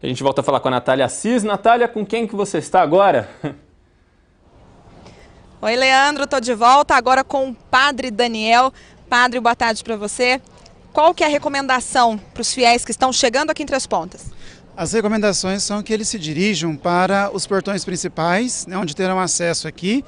A gente volta a falar com a Natália Assis. Natália, com quem que você está agora? Oi, Leandro, estou de volta agora com o Padre Daniel. Padre, boa tarde para você. Qual que é a recomendação para os fiéis que estão chegando aqui em Três Pontas? As recomendações são que eles se dirijam para os portões principais, né, onde terão acesso aqui,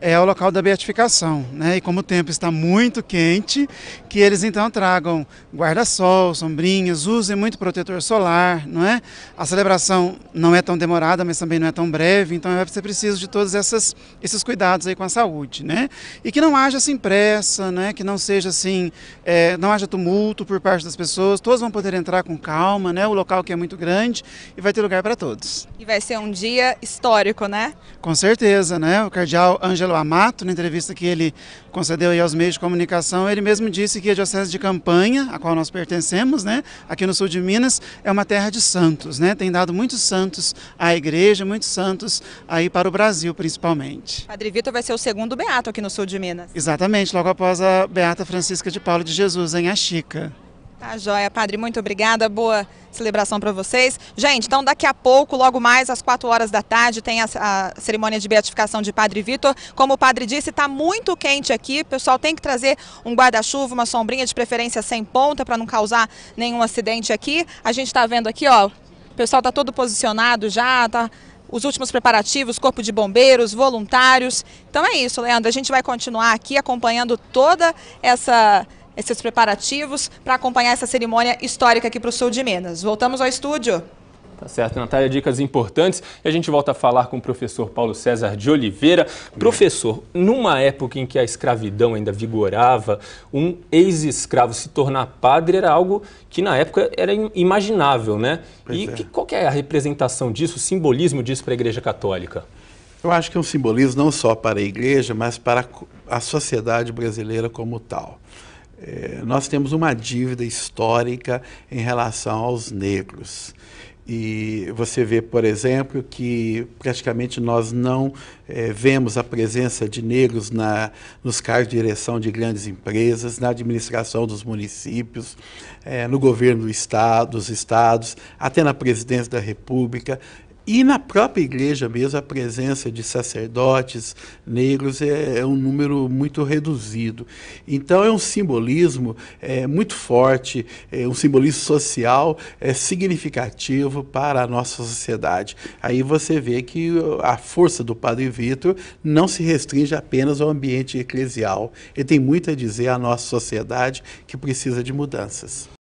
é o local da beatificação, né? E como o tempo está muito quente, que eles então tragam guarda-sol, sombrinhas, usem muito protetor solar, não é? A celebração não é tão demorada, mas também não é tão breve, então vai é ser preciso de todos essas, esses cuidados aí com a saúde, né? E que não haja assim pressa, né? Que não seja assim, é, não haja tumulto por parte das pessoas, todos vão poder entrar com calma, né? O local que é muito grande e vai ter lugar para todos. E vai ser um dia histórico, né? Com certeza, né? O cardeal Angelo Ângelo Amato, na entrevista que ele concedeu aí aos meios de comunicação, ele mesmo disse que a Diocese de Campanha, a qual nós pertencemos, né, aqui no sul de Minas, é uma terra de santos, né? Tem dado muitos santos à igreja, muitos santos aí para o Brasil, principalmente. Padre Vitor vai ser o segundo beato aqui no sul de Minas. Exatamente, logo após a beata Francisca de Paulo de Jesus, em Achica. Tá joia, padre, muito obrigada, boa celebração para vocês. Gente, então daqui a pouco, logo mais às 4 horas da tarde, tem a, a cerimônia de beatificação de Padre Vitor. Como o padre disse, está muito quente aqui, o pessoal tem que trazer um guarda-chuva, uma sombrinha de preferência sem ponta para não causar nenhum acidente aqui. A gente está vendo aqui, ó, o pessoal está todo posicionado já, tá os últimos preparativos, corpo de bombeiros, voluntários. Então é isso, Leandro. A gente vai continuar aqui acompanhando toda essa esses preparativos para acompanhar essa cerimônia histórica aqui para o sul de Minas. Voltamos ao estúdio. Tá certo, Natália, dicas importantes. E a gente volta a falar com o professor Paulo César de Oliveira. Professor, numa época em que a escravidão ainda vigorava, um ex-escravo se tornar padre era algo que na época era imaginável, né? Pois e é. que, qual que é a representação disso, o simbolismo disso para a Igreja Católica? Eu acho que é um simbolismo não só para a Igreja, mas para a sociedade brasileira como tal. É, nós temos uma dívida histórica em relação aos negros. E você vê, por exemplo, que praticamente nós não é, vemos a presença de negros na, nos cargos de direção de grandes empresas, na administração dos municípios, é, no governo do estado, dos estados, até na presidência da República. E na própria igreja mesmo, a presença de sacerdotes negros é, é um número muito reduzido. Então, é um simbolismo é, muito forte, é um simbolismo social é, significativo para a nossa sociedade. Aí você vê que a força do Padre Vitor não se restringe apenas ao ambiente eclesial. Ele tem muito a dizer à nossa sociedade que precisa de mudanças.